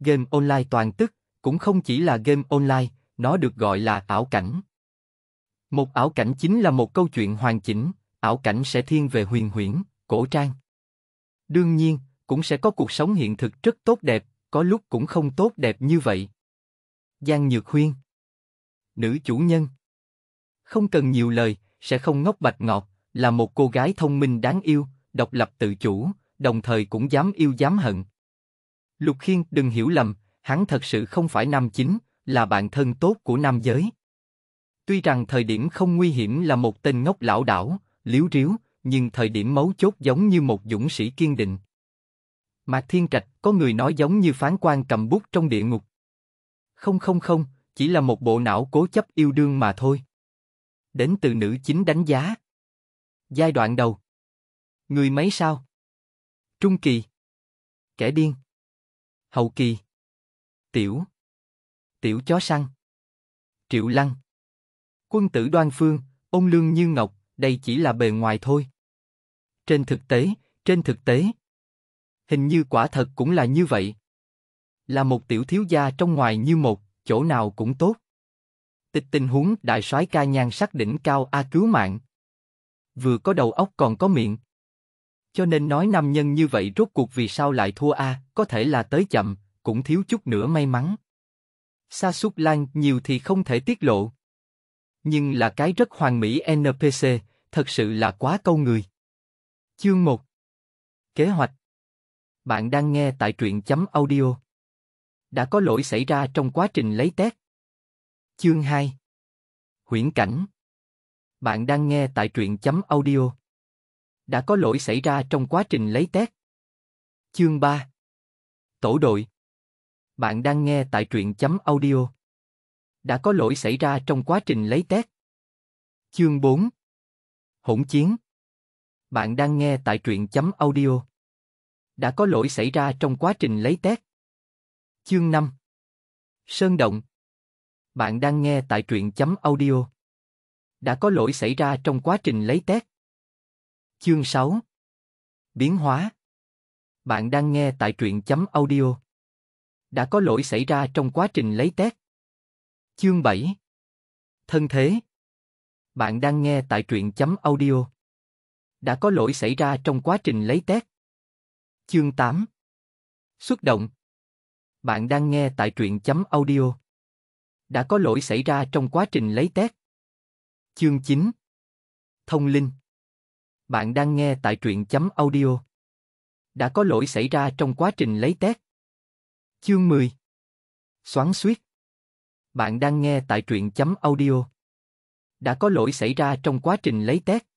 game online toàn tức, cũng không chỉ là game online, nó được gọi là ảo cảnh. Một ảo cảnh chính là một câu chuyện hoàn chỉnh, ảo cảnh sẽ thiên về huyền huyễn, cổ trang. Đương nhiên, cũng sẽ có cuộc sống hiện thực rất tốt đẹp, có lúc cũng không tốt đẹp như vậy. Giang Nhược Huyên Nữ chủ nhân Không cần nhiều lời, sẽ không ngốc bạch ngọt, là một cô gái thông minh đáng yêu, độc lập tự chủ, đồng thời cũng dám yêu dám hận. Lục Khiên đừng hiểu lầm, hắn thật sự không phải nam chính, là bạn thân tốt của nam giới. Tuy rằng thời điểm không nguy hiểm là một tên ngốc lão đảo, liếu riếu, nhưng thời điểm mấu chốt giống như một dũng sĩ kiên định. Mạc Thiên Trạch có người nói giống như phán quan cầm bút trong địa ngục. Không không không, chỉ là một bộ não cố chấp yêu đương mà thôi. Đến từ nữ chính đánh giá. Giai đoạn đầu. Người mấy sao? Trung kỳ. Kẻ điên. Hậu kỳ. Tiểu. Tiểu chó săn. Triệu Lăng. Quân tử đoan phương, ôn lương như ngọc, đây chỉ là bề ngoài thôi. Trên thực tế, trên thực tế. Hình như quả thật cũng là như vậy. Là một tiểu thiếu gia trong ngoài như một, chỗ nào cũng tốt. Tịch tình huống đại soái ca nhan sắc đỉnh cao A cứu mạng. Vừa có đầu óc còn có miệng. Cho nên nói nam nhân như vậy rốt cuộc vì sao lại thua a, có thể là tới chậm, cũng thiếu chút nữa may mắn. Sa sút lan nhiều thì không thể tiết lộ. Nhưng là cái rất hoàn mỹ NPC, thật sự là quá câu người. Chương 1 Kế hoạch Bạn đang nghe tại truyện chấm audio. Đã có lỗi xảy ra trong quá trình lấy test. Chương 2 Huyễn cảnh Bạn đang nghe tại truyện chấm audio đã có lỗi xảy ra trong quá trình lấy test. Chương 3 Tổ đội Bạn đang nghe tại truyện chấm audio. Đã có lỗi xảy ra trong quá trình lấy test. Chương 4 Hỗn chiến Bạn đang nghe tại truyện chấm audio. Đã có lỗi xảy ra trong quá trình lấy test. Chương 5 Sơn động Bạn đang nghe tại truyện chấm audio. Đã có lỗi xảy ra trong quá trình lấy test. Chương 6 Biến hóa Bạn đang nghe tại truyện chấm audio. Đã có lỗi xảy ra trong quá trình lấy test. Chương 7 Thân thế Bạn đang nghe tại truyện chấm audio. Đã có lỗi xảy ra trong quá trình lấy test. Chương 8 Xuất động Bạn đang nghe tại truyện chấm audio. Đã có lỗi xảy ra trong quá trình lấy test. Chương 9 Thông linh bạn đang nghe tại truyện chấm audio. Đã có lỗi xảy ra trong quá trình lấy test. Chương 10 Xoắn suýt Bạn đang nghe tại truyện chấm audio. Đã có lỗi xảy ra trong quá trình lấy test.